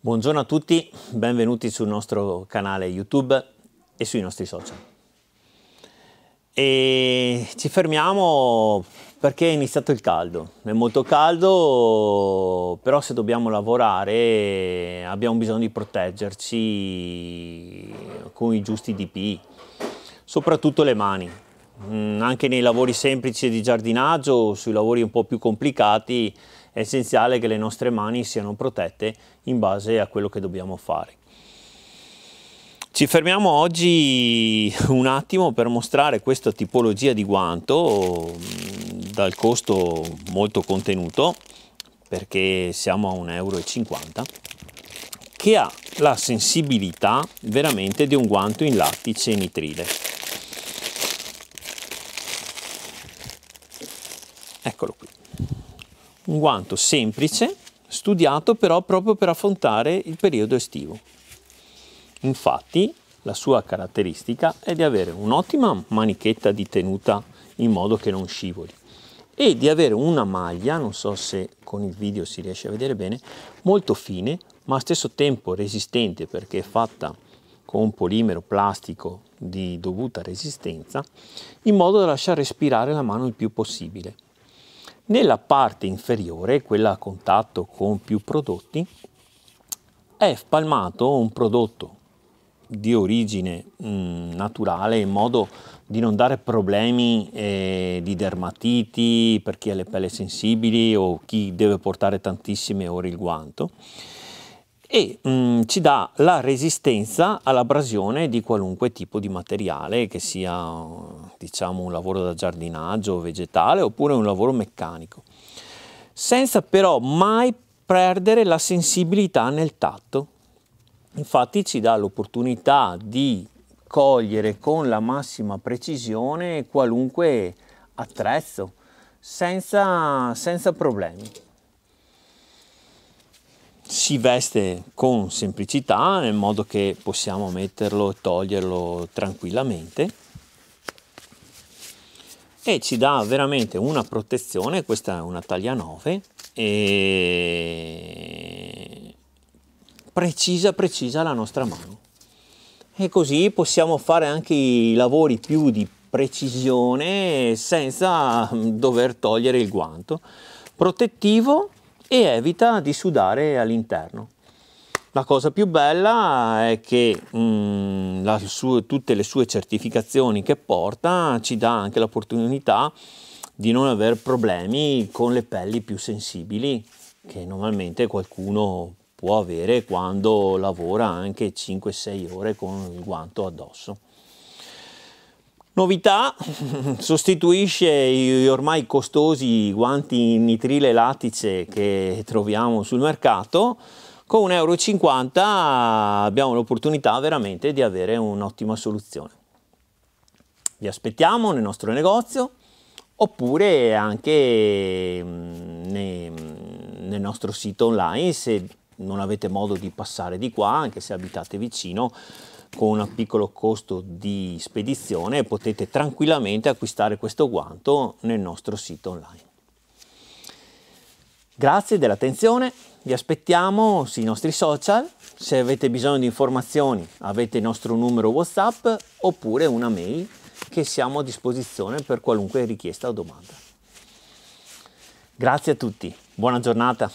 Buongiorno a tutti, benvenuti sul nostro canale YouTube e sui nostri social. E ci fermiamo perché è iniziato il caldo, è molto caldo, però se dobbiamo lavorare abbiamo bisogno di proteggerci con i giusti DPI, soprattutto le mani. Mm, anche nei lavori semplici di giardinaggio, sui lavori un po' più complicati, è essenziale che le nostre mani siano protette in base a quello che dobbiamo fare. Ci fermiamo oggi un attimo per mostrare questa tipologia di guanto mm, dal costo molto contenuto perché siamo a 1,50 euro che ha la sensibilità veramente di un guanto in lattice e nitrile. Eccolo qui un guanto semplice, studiato però proprio per affrontare il periodo estivo. Infatti la sua caratteristica è di avere un'ottima manichetta di tenuta in modo che non scivoli e di avere una maglia, non so se con il video si riesce a vedere bene, molto fine ma allo stesso tempo resistente perché è fatta con un polimero plastico di dovuta resistenza in modo da lasciare respirare la mano il più possibile. Nella parte inferiore, quella a contatto con più prodotti, è spalmato un prodotto di origine mh, mm, naturale in modo di non dare problemi eh, di dermatiti per chi ha le pelle sensibili o chi deve portare tantissime ore il guanto e mh, mm, ci dà la resistenza all'abrasione di qualunque tipo di materiale, che sia diciamo, un lavoro da giardinaggio vegetale oppure un lavoro meccanico, senza però mai perdere la sensibilità nel tatto. Infatti ci dà l'opportunità di cogliere con la massima precisione qualunque attrezzo senza, senza problemi si veste con semplicità in modo che possiamo metterlo e toglierlo tranquillamente e ci dà veramente una protezione questa è una taglia 9 e precisa precisa la nostra mano e così possiamo fare anche i lavori più di precisione senza dover togliere il guanto protettivo e evita di sudare all'interno. La cosa più bella è che mh, mm, la, su, tutte le sue certificazioni che porta ci dà anche l'opportunità di non avere problemi con le pelli più sensibili che normalmente qualcuno può avere quando lavora anche 5-6 ore con il guanto addosso. Novità, sostituisce gli ormai costosi guanti in nitrile lattice che troviamo sul mercato, con 1,50 euro abbiamo l'opportunità veramente di avere un'ottima soluzione. Vi aspettiamo nel nostro negozio oppure anche mm, mm, nel nostro sito online se non avete modo di passare di qua, anche se abitate vicino, con un piccolo costo di spedizione potete tranquillamente acquistare questo guanto nel nostro sito online. Grazie dell'attenzione, vi aspettiamo sui nostri social, se avete bisogno di informazioni avete il nostro numero Whatsapp oppure una mail che siamo a disposizione per qualunque richiesta o domanda. Grazie a tutti, buona giornata.